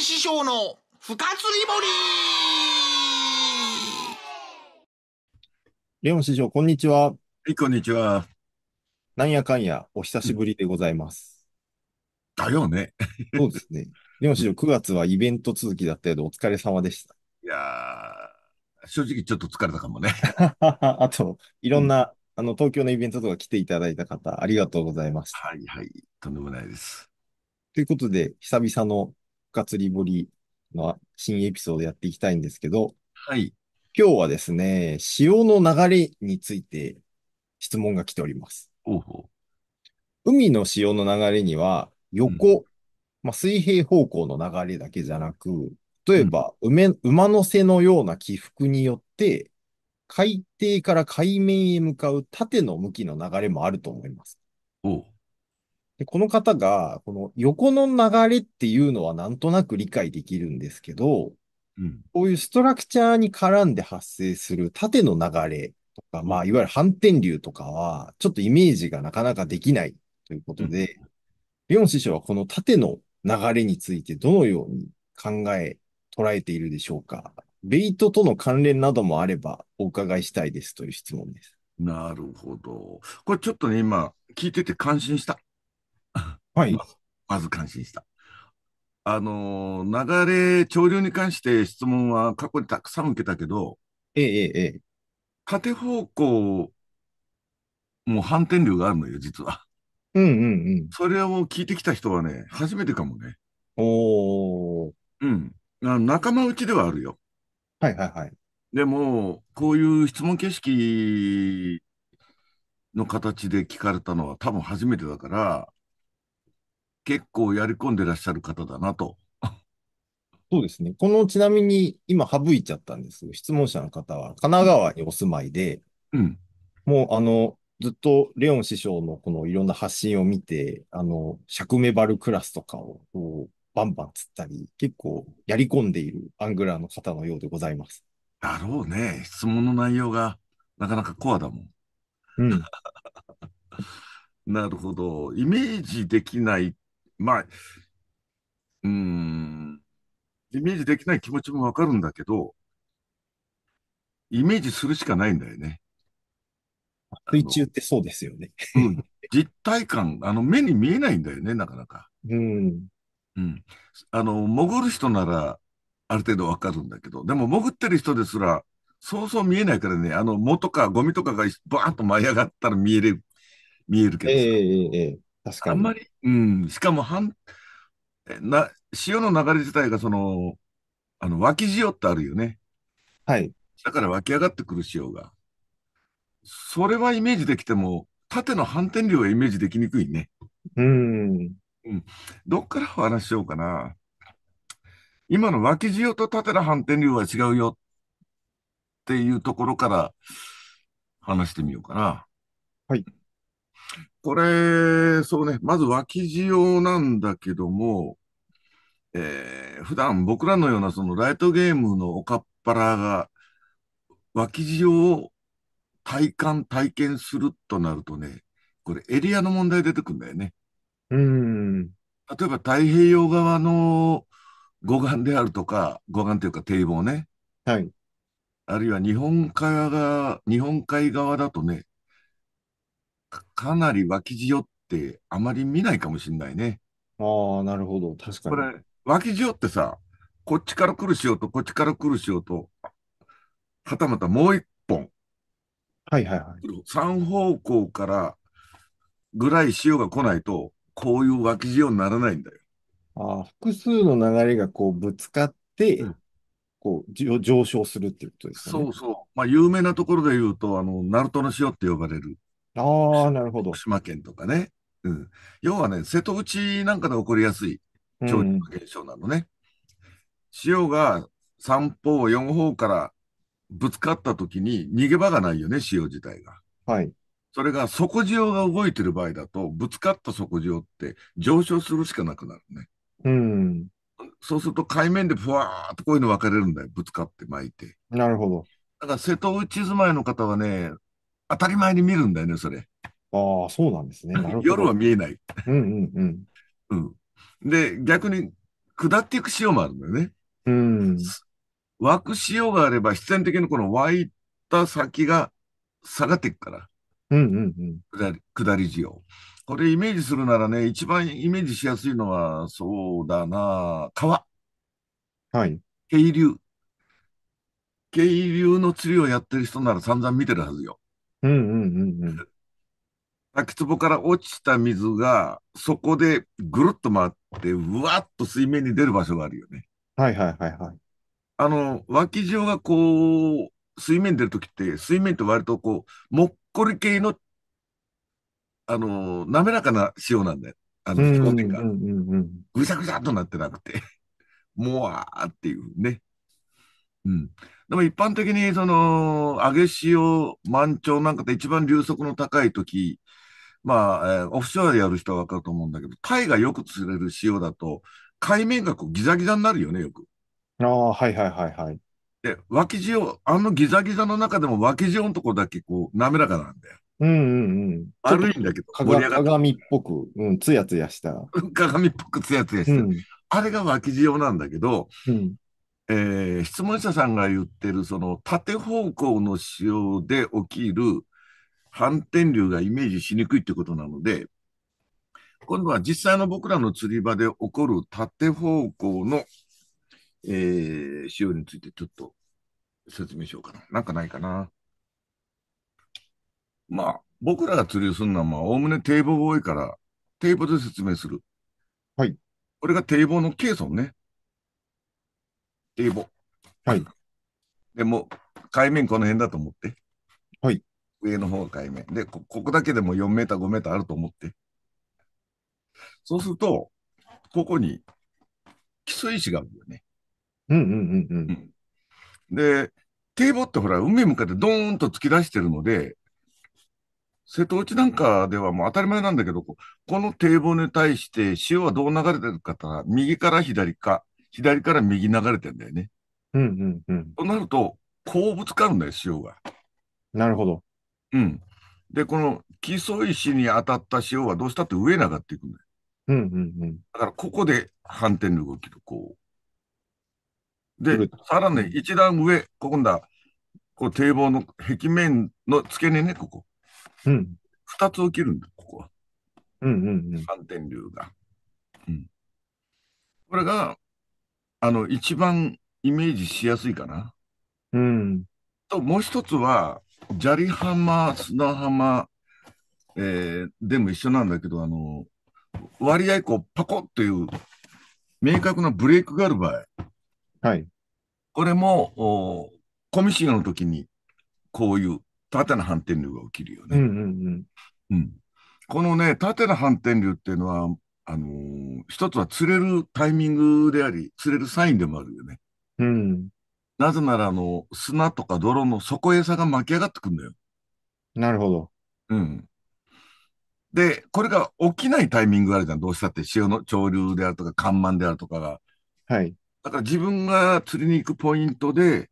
師匠の深釣りレオン師匠、こんにちは。はい、こんにちは。なんやかんや、お久しぶりでございます。だよね。そうですね。レオン師匠、9月はイベント続きだったけど、お疲れ様でした。いやー、正直ちょっと疲れたかもね。あと、いろんな、うん、あの、東京のイベントとか来ていただいた方、ありがとうございました。はいはい、とんでもないです。ということで、久々のカリボリの新エピソードやっていきたいんですけど、はい。今日はですね、潮の流れについて質問が来ております。おうほ海の潮の流れには横、まあ、水平方向の流れだけじゃなく、例えば、馬の背のような起伏によって、海底から海面へ向かう縦の向きの流れもあると思います。おう。で、この方が、この横の流れっていうのはなんとなく理解できるんですけど、うん、こういうストラクチャーに絡んで発生する縦の流れとか、まあ、いわゆる反転流とかは、ちょっとイメージがなかなかできないということで、ビヨリオン師匠はこの縦の流れについてどのように考え、捉えているでしょうかベイトとの関連などもあればお伺いしたいですという質問です。なるほど。これちょっとね、今聞いてて感心した。はい。まず感心した。あの、流れ、潮流に関して質問は過去にたくさん受けたけど、ええ、ええ。縦方向も反転流があるのよ、実は。うんうんうん。それを聞いてきた人はね、初めてかもね。おお。うん。あ仲間内ではあるよ。はいはいはい。でも、こういう質問形式の形で聞かれたのは多分初めてだから、結構やり込んでらっしゃる方だなと。そうですね。このちなみに今省いちゃったんです質問者の方は神奈川にお住まいで、うん、もうあの、ずっとレオン師匠のこのいろんな発信を見て、あの、尺メバルクラスとかをバンバン釣ったり、結構やり込んでいるアングラーの方のようでございます。だろうね。質問の内容がなかなかコアだもん。うん。なるほど。イメージできないっまあ、うん、イメージできない気持ちもわかるんだけど、イメージするしかないんだよね。水中ってそうですよね。うん。実体感、あの、目に見えないんだよね、なかなか。うん。うん。あの、潜る人なら、ある程度わかるんだけど、でも潜ってる人ですら、そうそう見えないからね、あの、藻とかゴミとかがバーンと舞い上がったら見える、見えるけど、えーえー、確かに。あんまり、うん、しかも半、な、潮の流れ自体がその、あの、脇潮ってあるよね。はい。だから湧き上がってくる潮が。それはイメージできても、縦の反転量はイメージできにくいね。うん。うん。どっからお話しようかな。今の脇潮と縦の反転量は違うよっていうところから話してみようかな。はい。これ、そうね、まず脇地用なんだけども、えー、普段僕らのようなそのライトゲームのおかっぱらが脇地用を体感、体験するとなるとね、これエリアの問題出てくんだよね。うん。例えば太平洋側の護岸であるとか、護岸というか堤防ね。はい。あるいは日本海側、日本海側だとね、かなり脇潮ってあまり見ないかもしれないね。ああ、なるほど。確かに。これ、脇潮ってさ、こっちから来る潮とこっちから来る潮と、はたまたもう一本、はいはいはい。三方向からぐらい潮が来ないと、こういう脇潮にならないんだよ。ああ、複数の流れがこうぶつかっうて、んこう上昇するっていうことですね。そうそう。まあ、有名なところでいうと、あの、鳴門の塩って呼ばれる。ああ、なるほど。徳島県とかね。うん。要はね、瀬戸内なんかで起こりやすい潮流現象なのね。潮が三方、四方からぶつかった時に逃げ場がないよね、潮自体が。はい。それが底潮が動いてる場合だと、ぶつかった底潮って上昇するしかなくなるね。うん。そうすると海面でふわーっとこういうの分かれるんだよ。ぶつかって巻いて。なるほど。だから瀬戸内住まいの方はね、当たり前に見るんだよね、それ。ああ、そうなんですね。夜は見えない。うんうんうん。で、逆に、下っていく潮もあるんだよね。うん。湧く潮があれば、必然的にこの湧いた先が下がっていくから。うんうんうん。下り、下り潮。これイメージするならね、一番イメージしやすいのは、そうだな、川。はい。渓流。渓流の釣りをやってる人なら散々見てるはずよ。うんうんうんうん。滝壺から落ちた水が、そこでぐるっと回って、うわっと水面に出る場所があるよね。はいはいはいはい。あの、湧き状がこう、水面出るときって、水面って割とこう、もっこり系の、あの、滑らかな塩なんだよ。あの、表面が。ぐちゃぐちゃっとなってなくて、もわーっていうね。うん。でも一般的に、その、揚げ潮、満潮なんかで一番流速の高い時、まあ、えー、オフショアでやる人はわかると思うんだけど、タイがよく釣れる潮だと、海面がこうギザギザになるよね、よく。ああ、はいはいはいはい。で、脇潮、あのギザギザの中でも脇潮のとこだけこう、滑らかなんだよ。うんうんうん。悪いんだけど、盛り上がっ鏡っぽく、うん、つやつやした。鏡っぽくつやつやした。うん、あれが脇潮なんだけど、うん、えー、質問者さんが言ってるその縦方向の潮で起きる反転流がイメージしにくいってことなので、今度は実際の僕らの釣り場で起こる縦方向の、えー、潮についてちょっと説明しようかな。なんかないかな。まあ、僕らが釣りをするのは、まあ、おおむね堤防が多いから、堤防で説明する。はい。これが堤防のケーソンね。堤防。はい。でも、海面この辺だと思って。はい。上の方が海面。でこ、ここだけでも4メーター、5メーターあると思って。そうすると、ここに基礎石があるよね。うんうんうんうん。うん、で、堤防ってほら、海向かってドーンと突き出してるので、瀬戸内なんかではもう当たり前なんだけど、この堤防に対して潮はどう流れてるかって右から左か、左から右流れてんだよね。うんうんうん。となると、こうぶつかるんだよ、潮が。なるほど。うん。で、この基礎石に当たった潮はどうしたって上に上がっていくんだよ。うんうんうん。だから、ここで反転の動きと、こう。で、さらに一段上、ここんだ、こう堤防の壁面の付け根ね、ここ。うん。二つ起きるんだ、ここは。うんうんうん。反転流が。うん。これが、あの、一番イメージしやすいかな。うん。と、もう一つは、砂利浜、砂浜、えー、でも一緒なんだけど、あの、割合こう、パコッという明確なブレイクがある場合。はい。これも、おコミシガの時に、こういう縦の反転流が起きるよね。うんうんうん。うん。このね、縦の反転流っていうのは、あのー、一つは釣れるタイミングであり、釣れるサインでもあるよね。うん。なぜなら、あの、砂とか泥の底餌が巻き上がってくんだよ。なるほど。うん。で、これが起きないタイミングがあるじゃん。どうしたって潮の潮流であるとか、干満であるとかが。はい。だから自分が釣りに行くポイントで、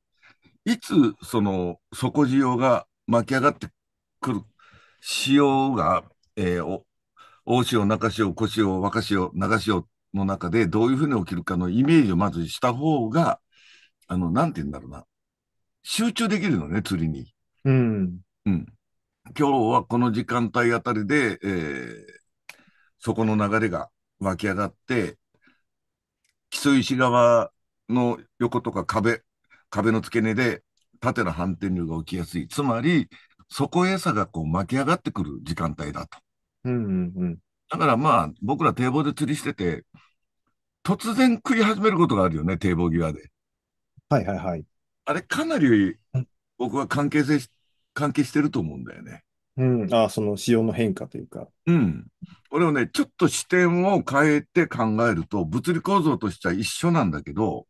いつその底塩が巻き上がってくる、潮が、えー、大潮、中潮、小潮、若潮、長潮の中でどういうふうに起きるかのイメージをまずした方が、あの、なんて言うんだろうな。集中できるのね、釣りに。うん。うん。今日はこの時間帯あたりで、えー、そこの流れが湧き上がって、木曽石側の横とか壁、壁の付け根で縦の反転流が起きやすい。つまり、底餌がこう巻き上がってくる時間帯だと。うんうん。だからまあ、僕ら堤防で釣りしてて、突然食い始めることがあるよね、堤防際で。はいはいはい。あれ、かなり僕は関係性し、関係してると思うんだよね。うん。ああ、その潮の変化というか。うん。これをね、ちょっと視点を変えて考えると、物理構造としては一緒なんだけど、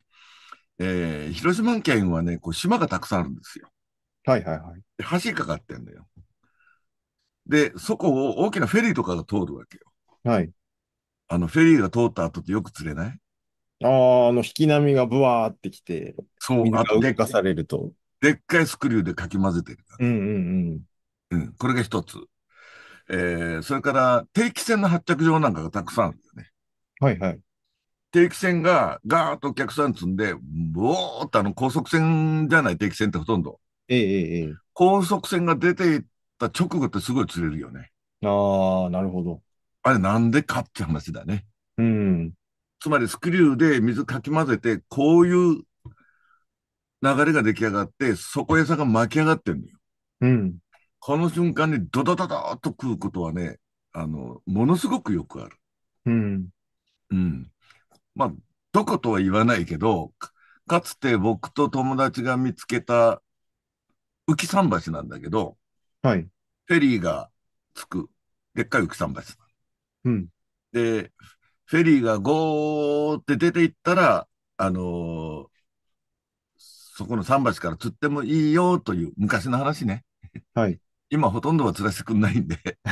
えー、広島県はね、こう島がたくさんあるんですよ。はいはいはい。で橋かかってんだよ。で、そこを大きなフェリーとかが通るわけよ。はい。あの、フェリーが通った後ってよく釣れないああ、あの、引き波がブワーってきて、そう、あとでっかされると。でっかいスクリューでかき混ぜてる。うんうんうん。うん、これが一つ。えー、それから定期船の発着場なんかがたくさんあるよね。はいはい。定期船がガーッとお客さん積んで、ぼーっとあの高速船じゃない定期船ってほとんど。ええええ。高速船が出てった直後ってすごい釣れるよね。ああ、なるほど。あれなんでかって話だね。うん。つまりスクリューで水かき混ぜて、こういう流れが出来上がって、底餌が巻き上がってんのよ。うん。この瞬間にドドドドーっと食うことはね、あの、ものすごくよくある。うん。うん。まあ、どことは言わないけど、かつて僕と友達が見つけた浮き桟橋なんだけど、はい。フェリーが着く。でっかい浮き桟橋。うん。で、フェリーがゴーって出ていったら、あのー、そこの桟橋から釣ってもいいよという昔の話ね。はい。今ほとんどは釣らせてくんないんで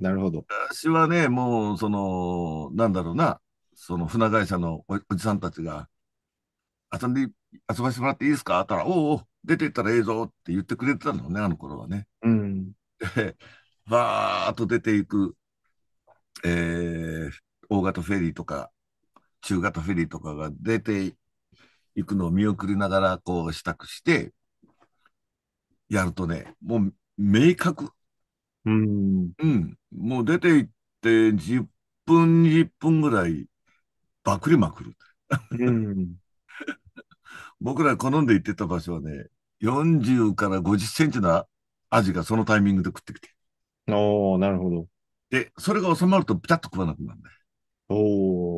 なるほど。私はね、もう、その、なんだろうな、その船会社のおじさんたちが、遊んで、遊ばせてもらっていいですかって言ったら、おお出てったらええぞって言ってくれてたのね、あの頃はね。うん。で、バーっと出ていく、えー、大型フェリーとか、中型フェリーとかが出ていくのを見送りながら、こう、支度して、やるとね、もう、明確。うん。うん。もう出て行って、10分、20分ぐらい、ばくりまくる。うん。僕ら好んで行ってた場所はね、40から50センチのアジがそのタイミングで食ってきて。おおなるほど。で、それが収まるとピタッと食わなくなるんだよ。お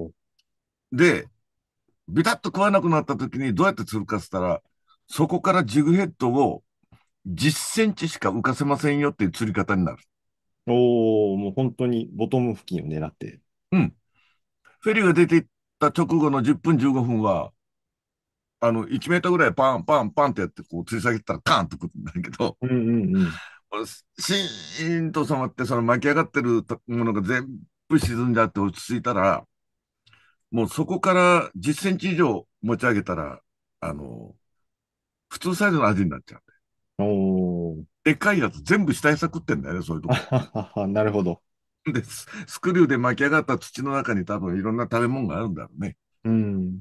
お。で、ビタッと食わなくなった時にどうやって釣るかっつったら、そこからジグヘッドを10センチしか浮かせませんよっていう釣り方になる。おお、もう本当にボトム付近を狙って。うん。フェリーが出て行った直後の10分15分は、あの、1メートルぐらいパンパンパンってやって、こう、吊り下げたらカーンとくるんだけど、んシーンと染まって、その巻き上がってるものが全部沈んじゃって落ち着いたら、もうそこから10センチ以上持ち上げたら、あの、普通サイズの味になっちゃうんで。おでかいやつ全部下へさくってんだよね、そういうとこ。なるほど。で、スクリューで巻き上がった土の中に多分いろんな食べ物があるんだろうね。うん。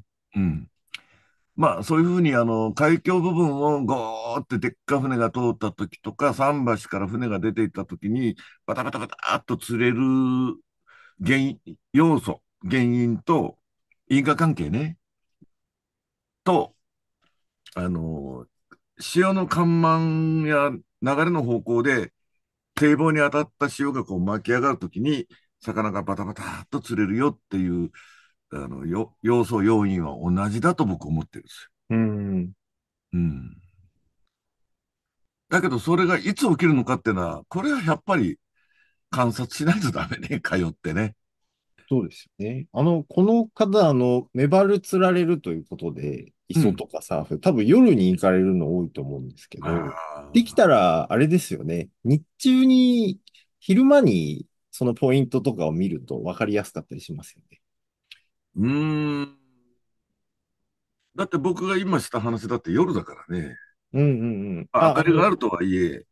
まあ、そういうふうに、あの、海峡部分をゴーってでっか船が通った時とか、桟橋から船が出ていった時に、バタバタバタっと釣れる原因、要素、原因と、因果関係ね、と、あの、潮の緩慢や流れの方向で、堤防に当たった潮がこう巻き上がるときに、魚がバタバタっと釣れるよっていう、あのよ要素、要因は同じだと僕思ってるんですよ。うん。うん。だけど、それがいつ起きるのかっていうのは、これはやっぱり観察しないとダメね、通 ってね。そうですよね。あの、この方、あの、メバル釣られるということで、磯とかサーフ、うん、多分夜に行かれるの多いと思うんですけど、できたら、あれですよね。日中に、昼間に、そのポイントとかを見ると分かりやすかったりしますよね。うん。だって僕が今した話だって夜だからね。うんうんうん。あ明かりがあるとはいえ。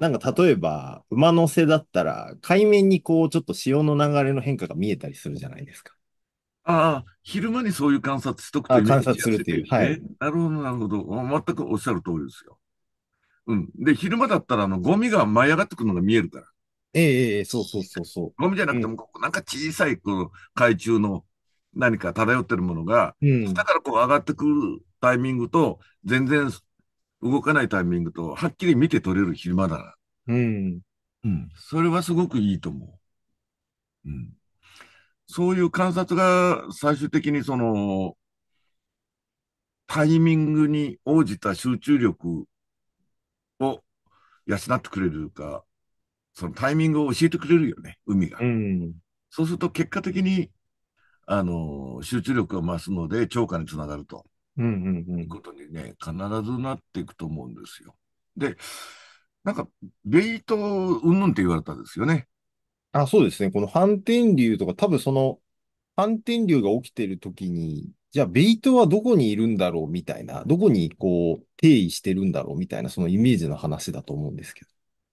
なんか例えば、馬の背だったら、海面にこう、ちょっと潮の流れの変化が見えたりするじゃないですか。ああ、昼間にそういう観察しとくと、ね、観察するっていう。はい。なるほど、なるほど。全くおっしゃる通りですよ。うん。で、昼間だったら、あの、ゴミが舞い上がってくるのが見えるから。ええええ、そうそうそうそう。ゴミじゃなくても、ここなんか小さい、この海中の何か漂ってるものが、下からこう上がってくるタイミングと、全然動かないタイミングと、はっきり見て取れる昼間だな。うん。うん。それはすごくいいと思う。うん。そういう観察が最終的にその、タイミングに応じた集中力を養ってくれるか、そのタイミングを教えてくれるよね、海が。うん、そうすると結果的にあの、集中力が増すので、超過につながると。うんうんうん。いうことにね、必ずなっていくと思うんですよ。で、なんか、ベイトうんぬんって言われたんですよね。あ、そうですね。この反転流とか、多分その、反転流が起きてるときに、じゃあ、ベイトはどこにいるんだろうみたいな、どこにこう、定位してるんだろうみたいな、そのイメージの話だと思うんですけど。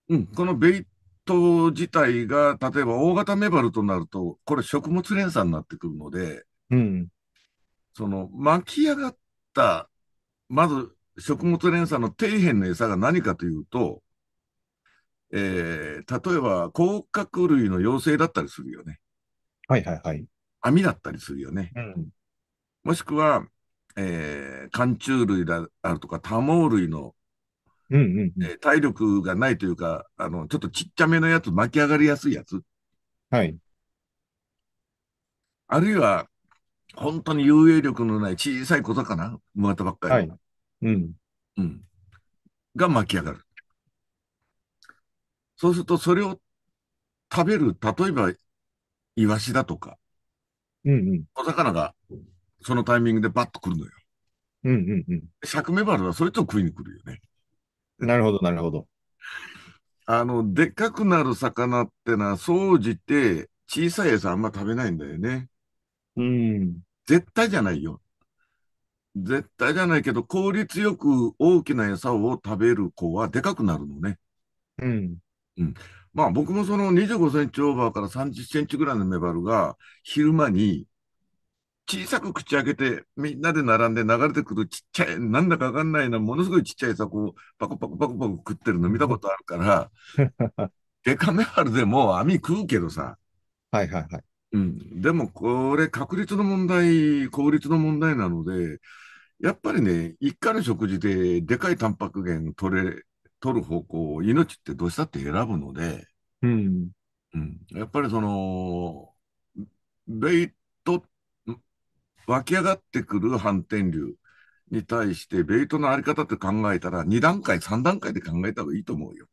うん、このベイト自体が、例えば大型メバルとなると、これ食物連鎖になってくるので、うん、その巻き上がった、まず食物連鎖の底辺の餌が何かというと、えー、例えば、甲殻類の妖精だったりするよね。はいはいはい。網だったりするよね。うん、もしくは、えー、寒中類であるとか、多毛類のうんうん、うん、体力がないというか、あの、ちょっとちっちゃめのやつ、巻き上がりやすいやつ。はい。あるいは、本当に遊泳力のない小さい小魚、生まれたばっかりはい。うん。うん。が巻き上がる。そうすると、それを食べる、例えば、イワシだとか、うんうん。小魚が、そのタイミングでバッと来るのよ。うんうんうん。シャクメバルはそれと食いに来るよね。なるほど、なるほど。あの、でっかくなる魚ってのは、総じて小さい餌あんま食べないんだよね。うん。絶対じゃないよ。絶対じゃないけど、効率よく大きな餌を食べる子はでかくなるのね。うん。うん。まあ僕もその25センチオーバーから30センチぐらいのメバルが昼間に小さく口開けて、みんなで並んで流れてくるちっちゃい、なんだかわかんないな、ものすごいちっちゃいこをパコパコパコパコ食ってるの見たことあるから、デ カメハルでも網食うけどさ。はいはいはい。うん。でもこれ確率の問題、効率の問題なので、やっぱりね、一回の食事ででかいタンパク源取れ、取る方向、命ってどうしたって選ぶので、うん。うん、やっぱりその、ベイトっ湧き上がってくる反転流に対して、ベイトのあり方って考えたら、2段階、3段階で考えた方がいいと思うよ。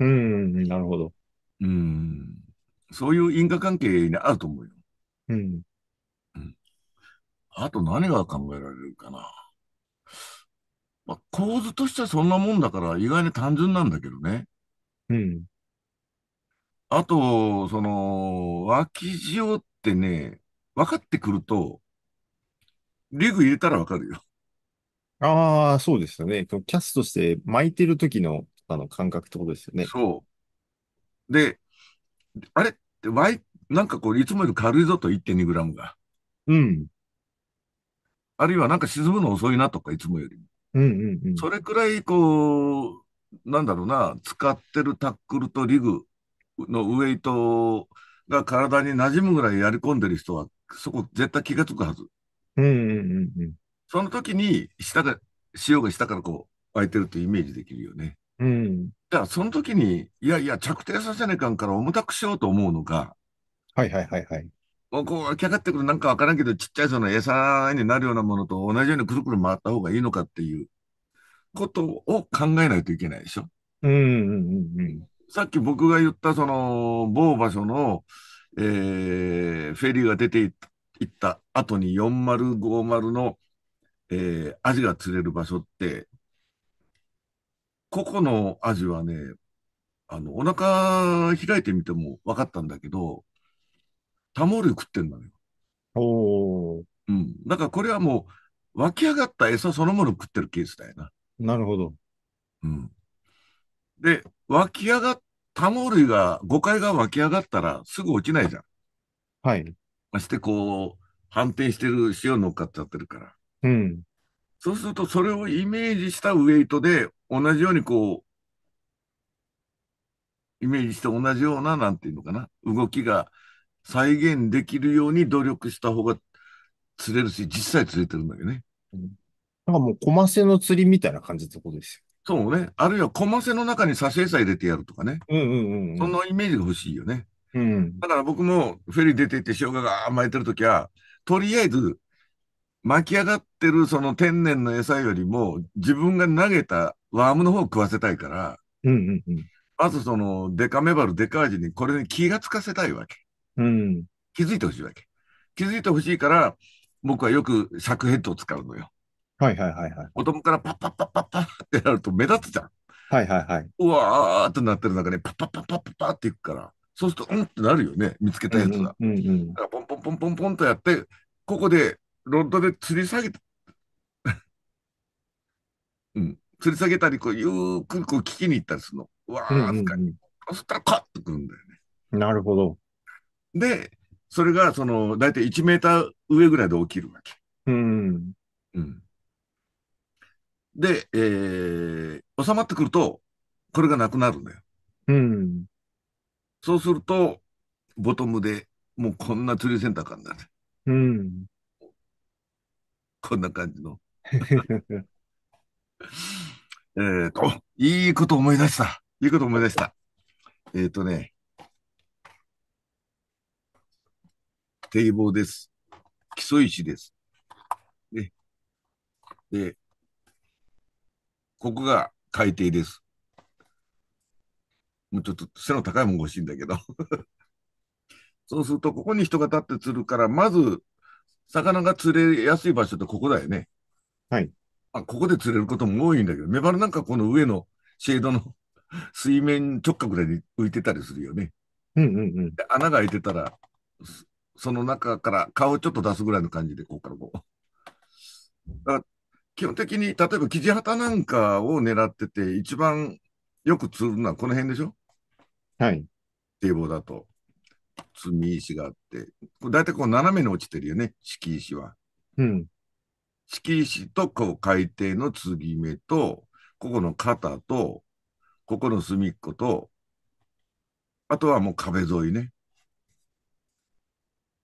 うん、なるほど。うん。そういう因果関係にあると思うよ。うん。うん、あと何が考えられるかな。まあ、構図としてはそんなもんだから、意外に単純なんだけどね。うん。あと、その、脇塩ってね、分かってくると、リグ入れたらわかるよ。ああ、そうですよね。キャスとして巻いてる時のあの感覚ってことですよね。そう。で、あれって、わい、なんかこう、いつもより軽いぞと 1.2g が。うん。あるいはなんか沈むの遅いなとか、いつもより。うんうんうん。それくらい、こう、なんだろうな、使ってるタックルとリグのウエイトが体に馴染むぐらいやり込んでる人は、そこ絶対気がつくはず。うんうんうんその時に、下が、潮が下からこう、湧いてるとイメージできるよね。うん。じゃあ、その時に、いやいや、着底させないかんから重たくしようと思うのか、はいはいはいはい。もうこう、キャかってくるなんかわからんけど、ちっちゃいその餌になるようなものと同じようにくるくる回った方がいいのかっていうことを考えないといけないでしょ。うんうんうんうん。さっき僕が言ったその某場所の、えー、フェリーが出ていっ行った後に4050の、えー、アジが釣れる場所って、ここのアジはね、あの、お腹開いてみても分かったんだけど、タモ類食ってんだよ。おお。うん。だからこれはもう、湧き上がった餌そのもの食ってるケースだよな。なるほど。うん。で、湧き上がっ、タモ類が、誤解が湧き上がったらすぐ落ちないじゃん。はい。ましてこう、反転してるし乗っかっちゃってるから。うん。そうすると、それをイメージしたウエイトで、同じようにこう、イメージして同じような、何て言うのかな、動きが再現できるように努力した方が釣れるし、実際釣れてるんだけどね。うん、なんかもう、コマセの釣りみたいな感じってことですよ。そうね。あるいはコマセの中に挿絵餌入れてやるとかね。んうんうん、うん、そのイメージが欲しいよね。うん、だから僕もフェリー出ていって生姜が巻いてるときは、とりあえず巻き上がってるその天然の餌よりも自分が投げたワームの方を食わせたいから、うんうんうん、まずそのデカメバル、デカジにこれに気がつかせたいわけ。うん、気づいてほしいわけ。気づいてほしいから、僕はよくクヘッドを使うのよ。はいはいはいはい。子供からパッパッパッパッパッってやると目立つじゃん。はいはいはい。うわーってなってる中で、ね、パッパッパッパッパッっていくから。そうすると、うんってなるよね、見つけたやつが。うんうん、ポンポンポンポンポンとやって、ここでロッドで吊り下げた。うん、吊り下げたり、こう、ゆっくりこう聞きに行ったりするの。わー、すかに。そしたら、カッとくるんだよね。なるほど。で、それが、その、大体1メーター上ぐらいで起きるわけ。うん。うん。で、えー、収まってくると、これがなくなるんだよ。うん。そうすると、ボトムでもうこんな釣りセンターかになる。うん。こんな感じの。えっと、いいこと思い出した。いいこと思い出した。えっ、ー、とね、堤防です。基礎石です。で、ここが海底です。もうちょっと背の高いもんが欲しいんだけど。そうすると、ここに人が立って釣るから、まず、魚が釣れやすい場所ってここだよね。はい。あ、ここで釣れることも多いんだけど、メバルなんかこの上のシェードの水面直角で浮いてたりするよね。うんうんうん。穴が開いてたら、その中から顔をちょっと出すぐらいの感じで、ここからこう。だから基本的に、例えばキジハタなんかを狙ってて、一番よく釣るのはこの辺でしょはい。堤防だと、積み石があって、大体こう斜めに落ちてるよね、敷石は。うん。敷石とこう海底の継ぎ目と、ここの肩と、ここの隅っこと、あとはもう壁沿いね。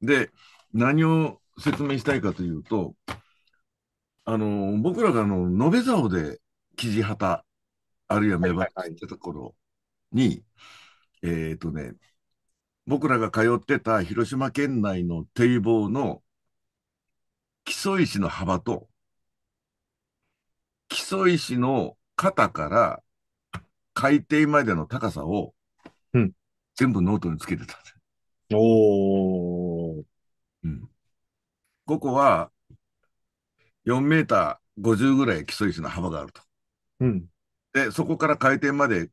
で、何を説明したいかというと、あの、僕らがあの、延べ竿で生地旗、あるいは芽生えたところに、はいはいはいえっ、ー、とね、僕らが通ってた広島県内の堤防の基礎石の幅と、基礎石の肩から海底までの高さを、全部ノートにつけてたんです。おー。うん。ここは4メーター50ぐらい基礎石の幅があると。うん。で、そこから海底まで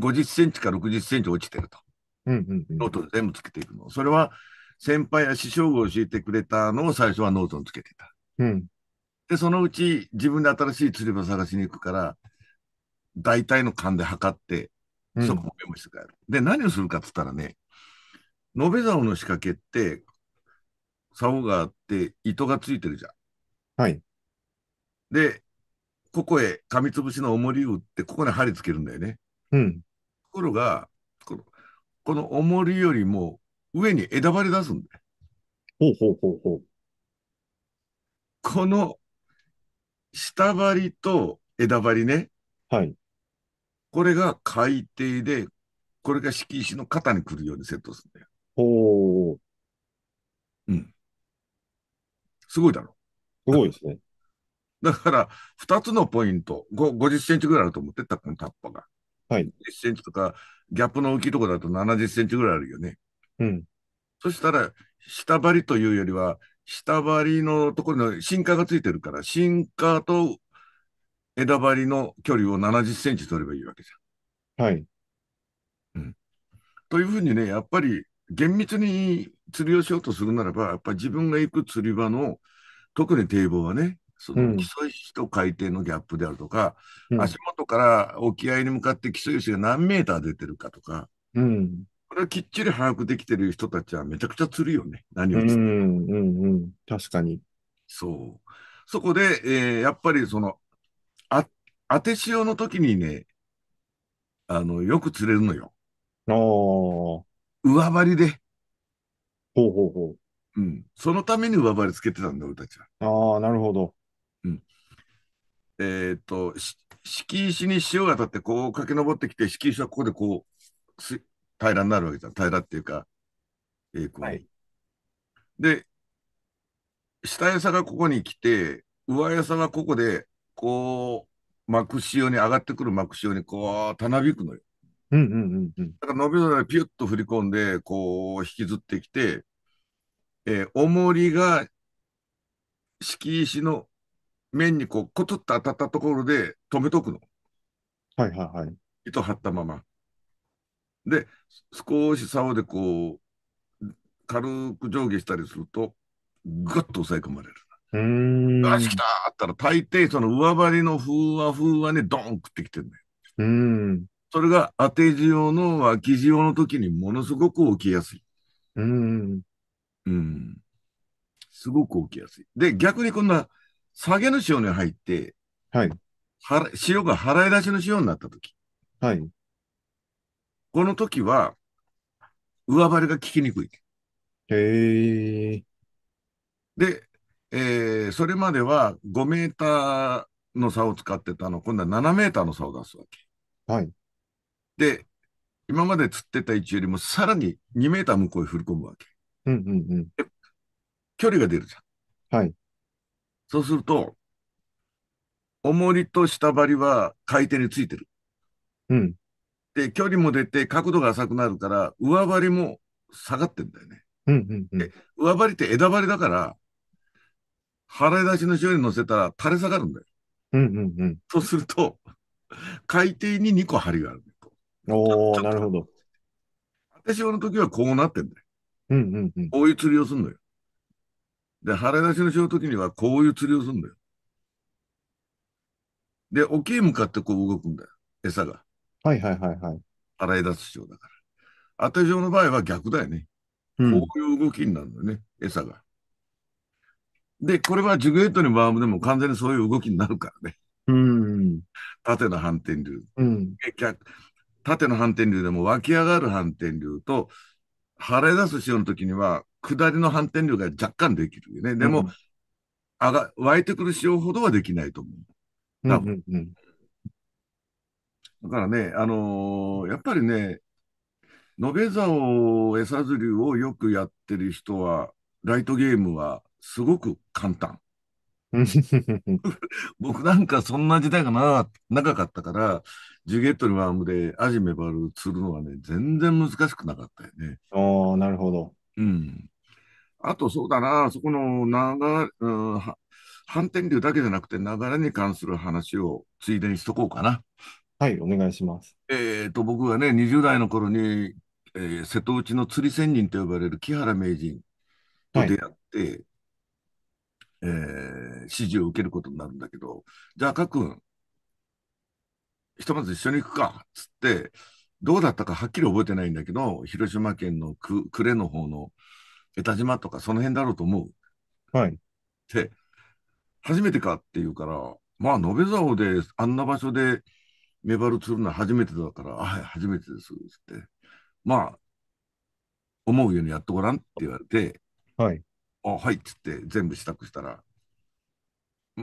50センチか60センチ落ちてると。うんうんうん、ノートで全部つけていくの。それは先輩や師匠が教えてくれたのを最初はノートにつけていた。うん、で、そのうち自分で新しい釣り場探しに行くから、大体の勘で測って、そこもメモして帰る。うん、で、何をするかっつったらね、延べ竿の仕掛けって、竿があって糸がついてるじゃん。はい。で、ここへ紙つぶしの重りを打って、ここに針つけるんだよね。うん。ころが、このこの重りよりも上に枝張り出すんだよ。ほうほうほうほう。この下張りと枝張りね。はい。これが海底で、これが敷石の肩に来るようにセットするんだよ。ほう。うん。すごいだろ。すごいですね。だから、2つのポイント、50センチぐらいあると思ってた、このタッパが。はい、1 c センチとか、ギャップの大きいとこだと70センチぐらいあるよね。うん。そしたら、下張りというよりは、下張りのところの進化がついてるから、進化と枝張りの距離を70センチ取ればいいわけじゃん。はい。うん、というふうにね、やっぱり厳密に釣りをしようとするならば、やっぱり自分が行く釣り場の、特に堤防はね、その基礎石と海底のギャップであるとか、うん、足元から沖合に向かって基礎石が何メーター出てるかとか、うん、これはきっちり把握できてる人たちはめちゃくちゃ釣るよね、何を釣るうんうんうん。確かに。そう。そこで、えー、やっぱりその、あ、当て潮の時にね、あの、よく釣れるのよ。ああ。上張りで。ほうほうほう。うん。そのために上張りつけてたんだ、俺たちは。ああ、なるほど。うん、えー、っと敷石に潮が立ってこう駆け上ってきて敷石はここでこうす平らになるわけじゃん平らっていうか、えこう、はい、で下餌がここに来て上餌がここでこう幕潮に上がってくる幕潮にこうたなびくのよ。うんうんうんうん、だから伸びのにピュッと振り込んでこう引きずってきて、えー、重りが敷石の面にこう、コツッと当たったところで止めとくの。はいはいはい。糸張ったまま。で、少し竿でこう、軽く上下したりすると、ぐっと抑え込まれる。うん。よし、来たったら、大抵その上張りのふわふわにドン食ってきてるね。うん。それが当て用の脇用の時にものすごく起きやすい。うん。うん。すごく起きやすい。で、逆にこんな下げの潮に入って、はい。は潮が払い出しの潮になったとき。はい。この時は、上張りが効きにくい。へえ。で、えー、それまでは5メーターの差を使ってたの、今度は7メーターの差を出すわけ。はい。で、今まで釣ってた位置よりもさらに2メーター向こうへ振り込むわけ。うんうんうん。距離が出るじゃん。はい。そうすると、重りと下張りは回転についてる。うん。で、距離も出て角度が浅くなるから、上張りも下がってんだよね。うんうんうん、で上張りって枝張りだから、払い出しの塩に乗せたら垂れ下がるんだよ。うんうんうん。そうすると、海底に2個針がある。おおなるほど。私の時はこうなってんだよ。うんうんうん。こういう釣りをするのよ。で、腹出しのしよ時には、こういう釣りをするんだよ。で、沖へ向かってこう動くんだよ。餌が。はいはいはいはい。払い出す潮だから。当て状の場合は逆だよね。こういう動きになるんだよね、餌が。で、これはジグエットにバームでも完全にそういう動きになるからね。うん。縦の反転流。うん。逆、縦の反転流でも湧き上がる反転流と、晴れ出す潮の時には、下りの反転量が若干できるよね。でも、うん、が湧いてくる潮ほどはできないと思う。多分。うんうんうんだからね、あのー、やっぱりね、延べを餌釣りをよくやってる人は、ライトゲームはすごく簡単。僕なんかそんな時代が長かったから、ジュゲットにワームでアジメバル釣るのはね、全然難しくなかったよね。ああ、なるほど。うん。あと、そうだな、そこの流れ、うん、反転流だけじゃなくて流れに関する話をついでにしとこうかな。はい、お願いします。えっ、と、僕がね、20代の頃に、えー、瀬戸内の釣り仙人と呼ばれる木原名人と出会って、はい、えー、指示を受けることになるんだけど、じゃあ、赤くん、ひとまず一緒に行くか、つって、どうだったかはっきり覚えてないんだけど、広島県のく呉の方の江田島とかその辺だろうと思う。はい。で、初めてかって言うから、まあ、延辺竿であんな場所でメバル釣るのは初めてだから、はい、初めてです、つって。まあ、思うようにやってごらんって言われて、はい。あ、はい、っつって全部支度したら、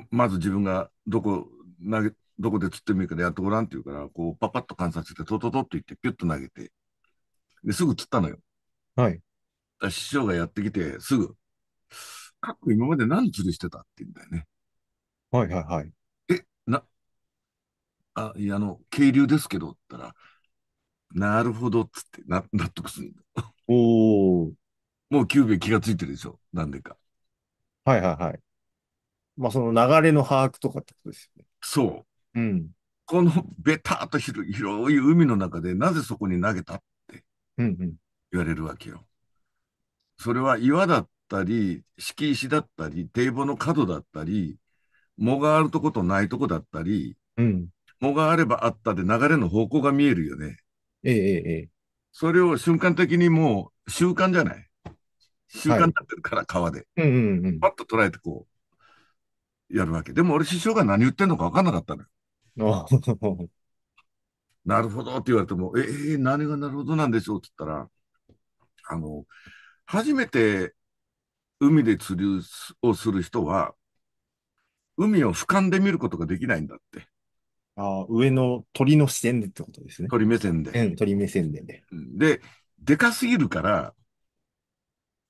まず自分がどこ投げ、どこで釣ってもいいからやってごらんって言うから、こう、パパッと観察して、トトトって言って、ピュッと投げて、ですぐ釣ったのよ。はい。師匠がやってきて、すぐ、かっこ今まで何釣りしてたって言うんだよね。はいはいはい。え、な、あ、いや、あの、渓流ですけど、って言ったら、なるほど、っつってな、納得するんだ。おお。もうキュ気がついてるでしょ、なんでか。はいはいはい。まあ、その流れの把握とかってことですよね。そう。うん、このベタっと広い海の中でなぜそこに投げたって言われるわけよ。うんうん、それは岩だったり、敷石だったり、堤防の角だったり、藻があるとことないとこだったり、うん、藻があればあったで流れの方向が見えるよね。ええええ。それを瞬間的にもう習慣じゃない。習慣になってるから、川で。パッと捉えてこう、やるわけ。でも俺師匠が何言ってんのか分かんなかったのよ。なるほどって言われても、えー、何がなるほどなんでしょうって言ったら、あの、初めて海で釣りをする人は、海を俯瞰で見ることができないんだって。ああ、上の鳥の視点でってことですね。鳥目線で。うん、鳥目線でね。で、でかすぎるから、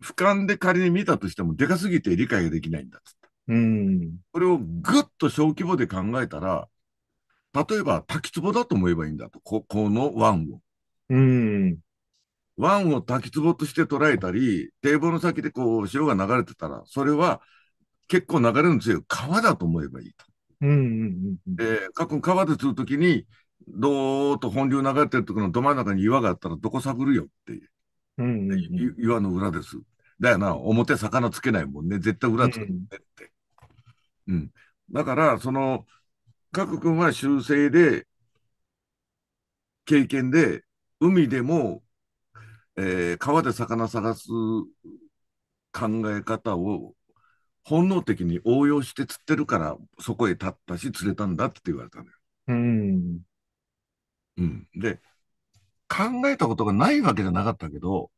俯瞰で仮に見たとしても、でかすぎて理解ができないんだっつって。うん。これをぐっと小規模で考えたら、例えば滝壺だと思えばいいんだと、ここの湾を。うん。湾を滝壺として捉えたり、堤防の先でこう潮が流れてたら、それは結構流れの強い川だと思えばいいと。うんうんうん、で、過去川で釣るときに、どーっと本流流れてるところのど真ん中に岩があったらどこ探るよっていう。ん、岩の裏です。だよな、表魚つけないもんね。絶対裏つけなねって。うん、だから、その、各君は修正で、経験で、海でも、えー、川で魚探す考え方を本能的に応用して釣ってるから、そこへ立ったし釣れたんだって言われたのよ。うん。うん。で、考えたことがないわけじゃなかったけど、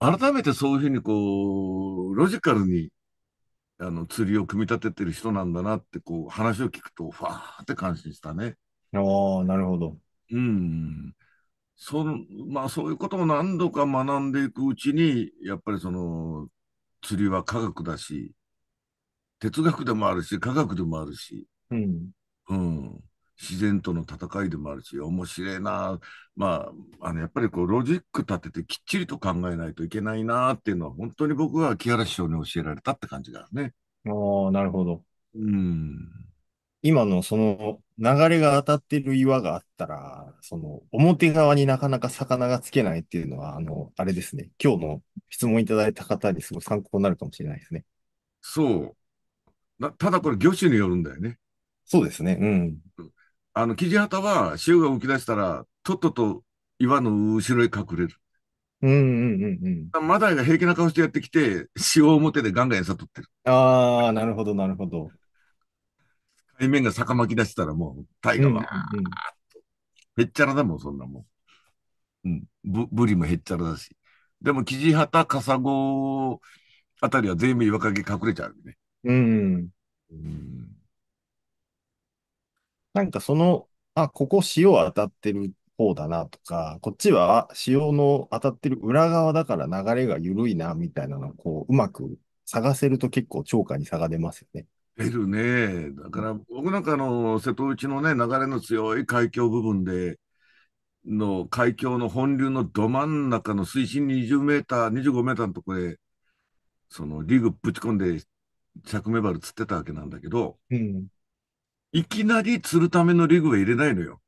改めてそういうふうにこう、ロジカルにあの釣りを組み立ててる人なんだなってこう話を聞くとファーって感心したね。ああなるほど。うん。そのまあそういうことを何度か学んでいくうちにやっぱりその釣りは科学だし哲学でもあるし科学でもあるし、うん、うん、自然との戦いでもあるし、面白いな、まあ、あのやっぱりこうロジック立ててきっちりと考えないといけないなっていうのは、本当に僕は木原師匠に教えられたって感じがね。ああ、なるほど。うん。今のその流れが当たってる岩があったら、その表側になかなか魚がつけないっていうのは、あの、あれですね。今日の質問いただいた方にすごい参考になるかもしれないですね。そう。ただこれ魚種によるんだよね。そうですね。うん。あの、キジハタは潮が浮き出したら、とっとと岩の後ろへ隠れる。うんうんうんうん。マダイが平気な顔してやってきて、潮表でガンガン悟ってる。ああ、なるほどなるほど。海面が逆巻き出したらもう、タイガは、うんうん、へっちゃらだもん、そんなもん。うん。ぶ、ブリもへっちゃらだし。でも、キジハタ、カサゴあたりは全部岩陰隠れちゃうね。うん、うん。うんなんかその、あ、ここ潮当たってる方だなとか、こっちは潮の当たってる裏側だから流れが緩いなみたいなのをこう、うまく探せると結構超果に差が出ますよね。出るね。だから僕なんかの、瀬戸内のね、流れの強い海峡部分で、の海峡の本流のど真ん中の水深20メーター、25メーターのところへ、そのリグぶち込んで、着目バル釣ってたわけなんだけど、うん、いきなり釣るためのリグは入れないのよ。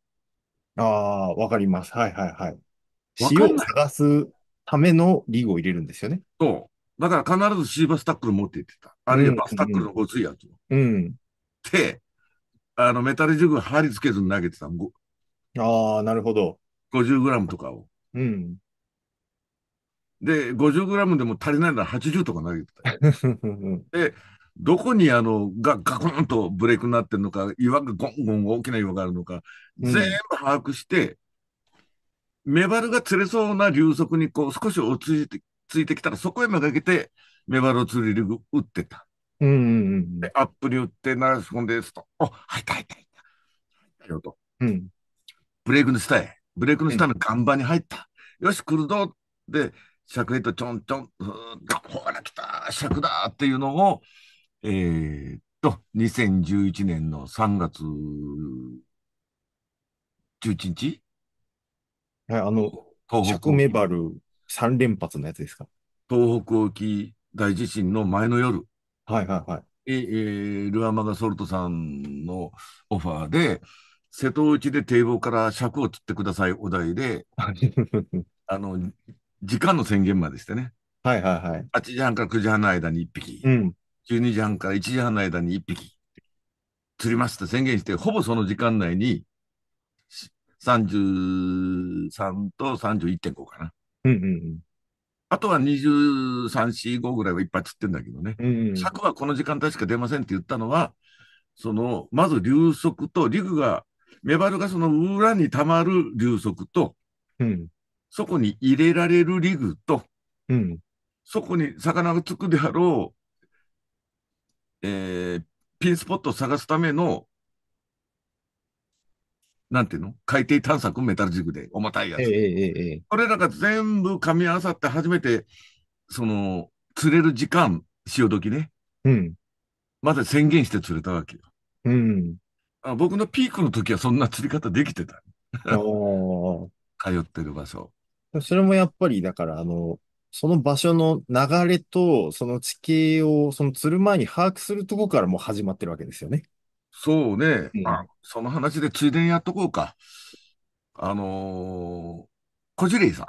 ああ、わかります。はいはいはい。わ塩を探すためのリグを入れるんですよね。そう。だから必ずシーバスタックル持って行ってた。あるいはバスタックルのごついやつを。うん。で、あの、メタルジグりつけずに投げてた。ああ、なるほど。50グラムとかを。うん。で、50グラムでも足りないなら80とか投げてた どこにあの、が、ガクンとブレイクになってるのか、岩がゴンゴン大きな岩があるのか、全部把握して、うん、メバルが釣れそうな流速にこう少し落ちて、ついてきたらそこへめがけて、メバルを釣りリグ打ってた。うんうんうん、で、アップに打って流し込んで、すと、お、入った入った入った。入ったよと。うん。ブレイクの下へ。ブレイクの下の岩盤に入った。うん、よし、来るぞ。で、尺へとちょんちょん、ほら来た、尺だっていうのを、えー、っと、2011年の3月11日はい、あの、東北。メバル3連発のやつですか。東北沖大地震の前の夜。はいはいはい。えー、ルアマガソルトさんのオファーで、瀬戸内で堤防から尺を切ってくださいお題で、あの、時間の宣言までしてね。はいはいはい。8時半から9時半の間に1匹。うん。12時半から1時半の間に1匹釣りますって宣言して、ほぼその時間内に33と31.5かな。うんうんうん、あとは23、4、5ぐらいはいっぱい釣ってんだけどね、うんうん、柵はこの時間帯しか出ませんって言ったのは、その、まず流速と、陸が、メバルがその裏に溜まる流速と、うん、そこに入れられるリグと、うん、そこに魚がつくであろうえー、ピンスポットを探すための、なんていうの海底探索メタルジグで、重たいやつ。ええこれなんか全部噛み合わさって初めて、その、釣れる時間、潮時ね。うん。まだ宣言して釣れたわけよ。うん。あ僕のピークの時はそんな釣り方できてた。通ってる場所。それもやっぱり、だから、あの、その場所の流れと、その地形を、その釣る前に把握するとこからもう始まってるわけですよね。そうね。うんあ、その話でついでにやっとこうか。あのー、こじさん。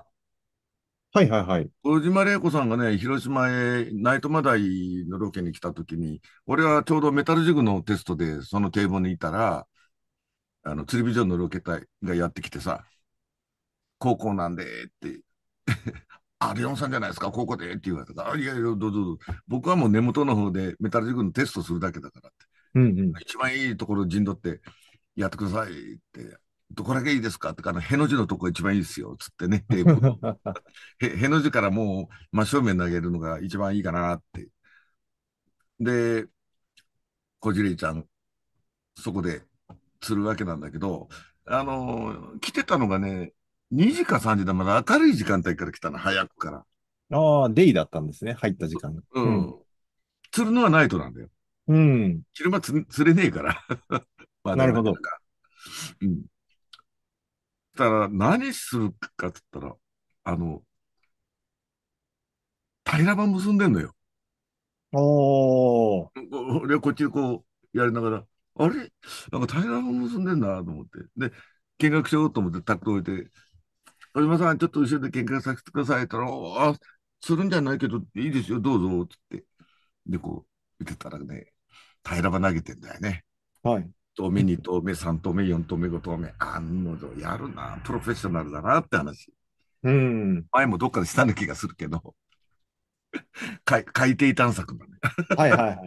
はいはいはい。小島玲子さんがね、広島へナイトマダイのロケに来た時に、俺はちょうどメタルジグのテストでその堤防にいたら、あの、釣りビジョンのロケ隊がやってきてさ、高校なんでって、あ、レオンさんじゃないですか、ここでって言われたから、あいやいや、どうぞどうぞ。僕はもう根元の方でメタルジグのテストするだけだからって。うんうん、一番いいところ陣取ってやってくださいって。どこだけいいですかってか、あの、への字のとこ一番いいですよ、つってね。へ、への字からもう真正面投げるのが一番いいかなって。で、こじれいちゃん、そこで釣るわけなんだけど、あの、来てたのがね、2時か3時だ、まだ明るい時間帯から来たの、早くから。ああ、デイだったんですね、入った時間が。うん。釣るのはナイトなんだよ。うん。昼間釣れねえから。まあ、なるほど。うん。たら、何するかって言ったら、あの、平版結んでんのよ。お俺はこっちでこう、やりながら、あれなんか平版結んでんなと思って。で、見学しようと思ってタクト置いて、小島さん、ちょっと後ろで喧嘩させてください。たら、あ、するんじゃないけど、いいですよ、どうぞ、つって。で、こう、見てたらね、平らば投げてんだよね。はい。投目、2投目、3投目、4投目、5投目。んのぞ、やるな、プロフェッショナルだなって話。うん。前もどっかでしたな気がするけど、海底探索だね。はいはい、はい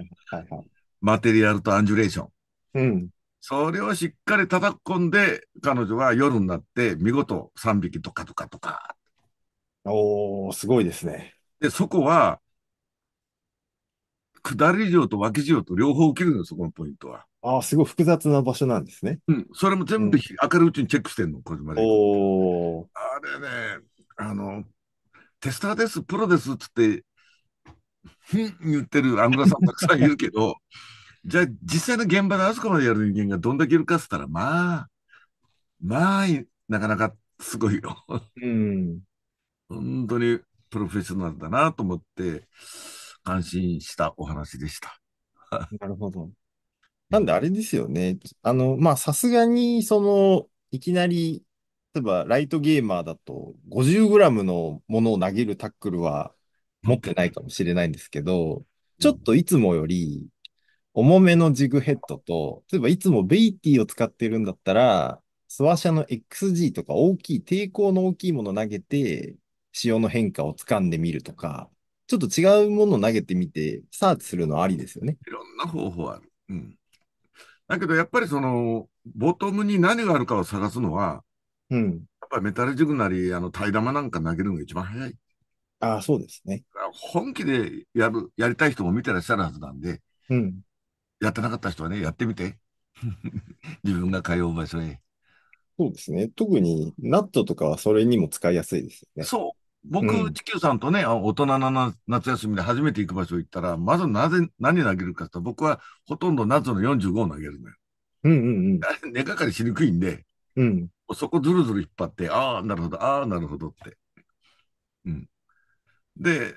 はい。マテリアルとアンジュレーション。うん。それをしっかり叩き込んで、彼女は夜になって見事3匹とかとかとか。おー、すごいですね。で、そこは、下り城と脇城と両方起きるのよ、そこのポイントは。ああ、すごい複雑な場所なんですね。うん、それも全部、明るいうちにチェックしてんの、小島で。おあれね、あの、テスターです、プロですっつって、ふん言ってるアングラさんたくさんいるけど、じゃあ、実際の現場であそこまでやる人間がどんだけいるかっつったら、まあ、まあ、なかなかすごいよ。うん。本当にプロフェッショナルだなと思って、感心したお話でした。なるほど。なんであれですよね。あの、まあ、さすがに、その、いきなり、例えば、ライトゲーマーだと、50g のものを投げるタックルは持ってないかもしれないんですけど、ちょっといつもより、重めのジグヘッドと、例えばいつもベイティを使ってるんだったら、スワシャの XG とか大きい、抵抗の大きいもの投げて、潮の変化を掴んでみるとか、ちょっと違うものを投げてみて、サーチするのありですよね。いろんな方法ある。うん。だけどやっぱりその、ボトムに何があるかを探すのは、うん。やっぱりメタルジグなり、あの、平玉なんか投げるのが一番早い。ああ、そうですね。本気でやる、やりたい人も見てらっしゃるはずなんで、うん。やってなかった人はね、やってみて。自分が通う場所へ。そうですね。特に、ナットとかはそれにも使いやすいですよね。そう。僕、うん、地球さんとね、大人の夏休みで初めて行く場所行ったら、まずなぜ、何投げるかと、僕はほとんど夏の45を投げるのよ。うんうんうん。根掛かりしにくいんで、うん、そこずるずる引っ張って、ああ、なるほど、ああ、なるほどって。うん。で、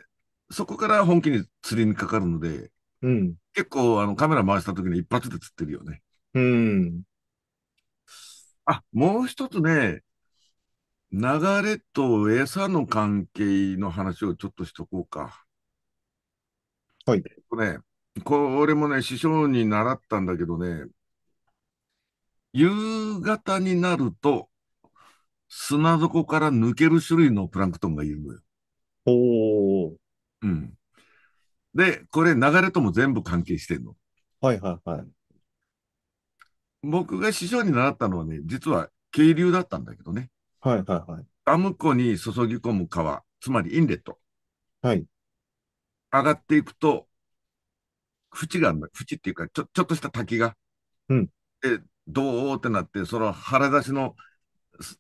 そこから本気に釣りにかかるので、うん。結構、あの、カメラ回した時に一発で釣ってるよね。うん。あ、もう一つね、流れと餌の関係の話をちょっとしとこうか。はい。えっとね、これもね、師匠に習ったんだけどね、夕方になると、砂底から抜ける種類のプランクトンがいるのよ。おー。うん。で、これ流れとも全部関係してんの。はいはいはい。僕が師匠に習ったのはね、実は渓流だったんだけどね。はいはいはい。ダム湖に注ぎ込む川、つまりインレット。はい。上がっていくと、縁があるんだ。縁っていうか、ちょ、ちょっとした滝が。うん。で、どうってなって、その腹出しの、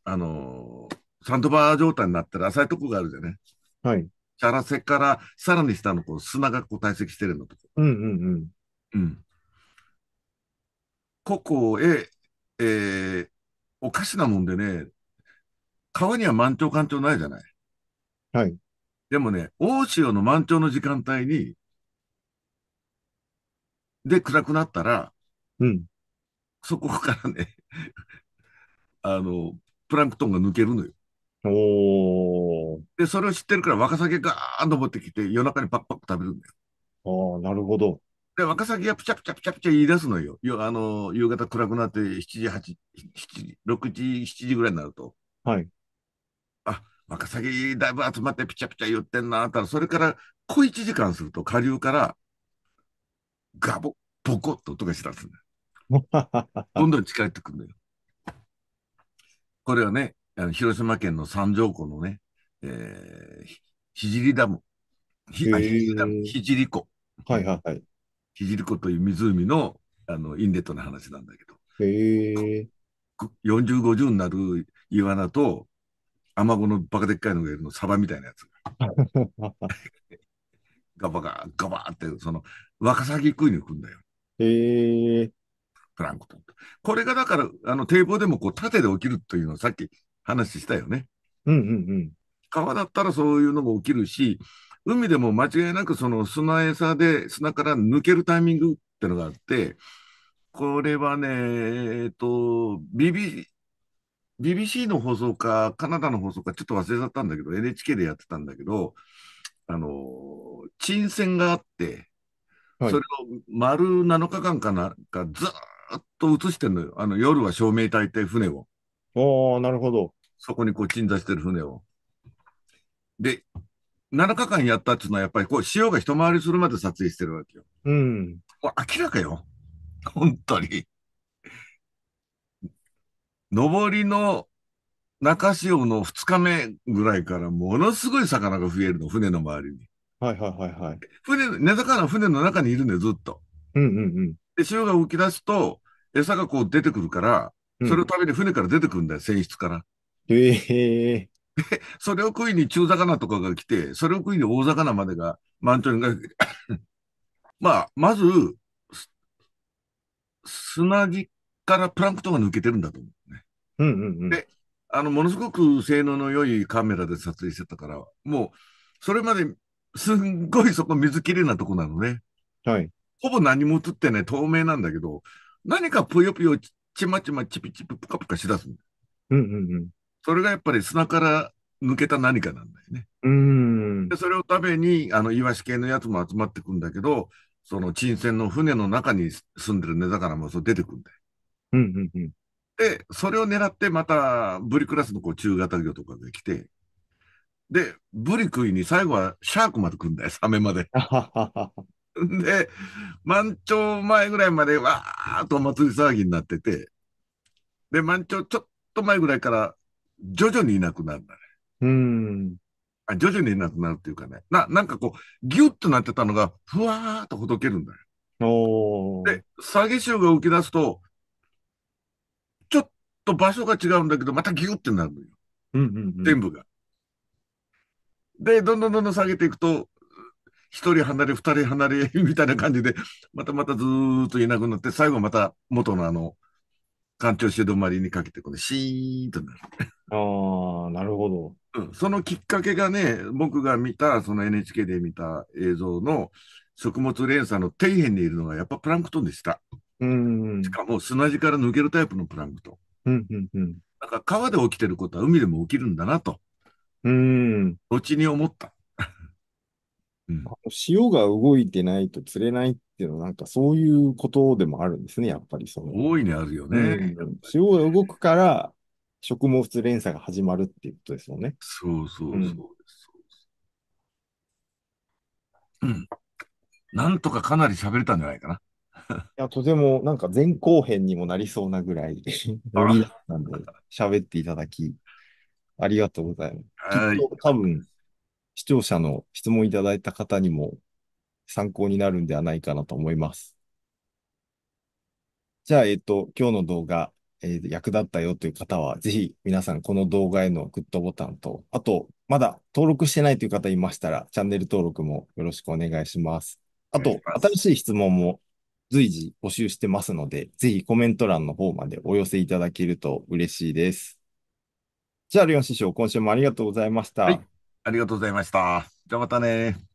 あのー、サンドバー状態になったら浅いとこがあるじゃね。はい。キャラセからさらに下のこう砂がこう堆積してるのとか。うんうんうん。うん。ここへ、えー、おかしなもんでね、川には満潮干潮ないじゃない。はい。でもね、大潮の満潮の時間帯に、で、暗くなったら、うん。そこからね あの、プランクトンが抜けるのよ。おで、それを知ってるからワカサギがー登ってきて夜中にパッパッ食べるんだよ。ああ、なるほど。で、ワカサギがプチャプチャプチャプチャ言い出すのよ。よあの、夕方暗くなって7時、8時、時、6時、7時ぐらいになると。はい。あ、ワカサギだいぶ集まってピチャピチャ言ってんな、たら、それから小1時間すると下流からガボ、ポコッと音がしだすんだよ。どんどん近寄ってくるんだよ。これはね、あの広島県の三条湖のね、えー、ひじりダム、ひじりダム、ひじり湖。はいはいはい。ひじり湖という湖のあのインレットの話なんだけど。へ40、50になるイワナと、アマゴのバカでっかいのがいるの、サバみたいなやつが。ガバガバ、ガバって、その、ワカサギ食いに行くんだよ。へえ。プランクトンと。これがだから、あの堤防でもこう縦で起きるというのをさっき話したよね。うんうんうん。川だったらそういうのが起きるし、海でも間違いなくその砂餌で砂から抜けるタイミングってのがあって、これはね、えっと、BB、BBC の放送か、カナダの放送か、ちょっと忘れちゃったんだけど、NHK でやってたんだけど、あの、沈船があって、はい、それを丸7日間かなかずっと映してるのよ。あの夜は照明焚いて船を。おー、なるほど。そこにこう鎮座してる船を。で、7日間やったっていうのは、やっぱりこう潮が一回りするまで撮影してるわけよ。うん。これ明らかよ。本当に。上りの中潮の2日目ぐらいからものすごい魚が増えるの、船の周りに。はいはいはいはい。船、根魚は船の中にいるんだよ、ずっと。うんうんうん。で、潮が浮き出すと、餌がこう出てくるから、それのために船から出てくるんだよ、船室から。へえ。それを食いに中魚とかが来て、それを食いに大魚までが、満潮に まあ、まず、砂地からプランクトンが抜けてるんだと思うね。うんうんうん、で、あの、ものすごく性能の良いカメラで撮影してたから、もう、それまですんごいそこ水きれいなとこなのね。はい。ほぼ何も映ってない透明なんだけど、何かぷよぷよちまちまちぴちぴぷかぷかしだすんだ。うんうんうん。それがやっぱり砂から抜けた何かなんだよね。うんでそれを食べに、あの、イワシ系のやつも集まってくんだけど、その沈船の船の中に住んでる根魚もそう出てくんだよ。うんうんうん。で、それを狙ってまたブリクラスのこう中型魚とかが来て、で、ブリ食いに最後はシャークまで来んだよ、サメまで。で、満潮前ぐらいまでわーっとお祭り騒ぎになってて、で、満潮ちょっと前ぐらいから徐々にいなくなるんだね。うん。あ、徐々にいなくなるっていうかね。な、なんかこう、ぎゅっとなってたのが、ふわーっとほどけるんだよ。おで、詐欺集が起き出すと、ちょっと場所が違うんだけど、またギュってなるのよ。うんうんうん、全部が。で、どんどんどんどん下げていくと、一人離れ、二人離れ、みたいな感じで、またまたずーっといなくなって、最後また元のあの、干潮して止まりにかけて、これ、シーンとなる。ああ、なるほど、うん。そのきっかけがね、僕が見た、その NHK で見た映像の食物連鎖の底辺にいるのが、やっぱプランクトンでした。うんしかも砂地から抜けるタイプのプランクトン。うんうんうん、だから川で起きてることは海でも起きるんだなと。うん。後に思った。塩潮が動いてないと釣れないっていうのは、なんかそういうことでもあるんですね、やっぱりその。大いにあるよね。うん、潮が動くから、食物連鎖が始まるっていうことですよね。そうそうそうです。うん。なんとかかなり喋れたんじゃないかな。いや、とてもなんか前後編にもなりそうなぐらい、っ 喋っていただき、ありがとうございます。っと多分、視聴者の質問いただいた方にも参考になるんではないかなと思います。じゃあ、えっと、今日の動画、えー役立ったよという方は、ぜひ皆さんこの動画へのグッドボタンと、あと、まだ登録してないという方いましたら、チャンネル登録もよろしくお願いします。あとし、新しい質問も随時募集してますので、ぜひコメント欄の方までお寄せいただけると嬉しいです。じゃあ、リオン師匠、今週もありがとうございました。はいありがとうございました。じゃあまたね。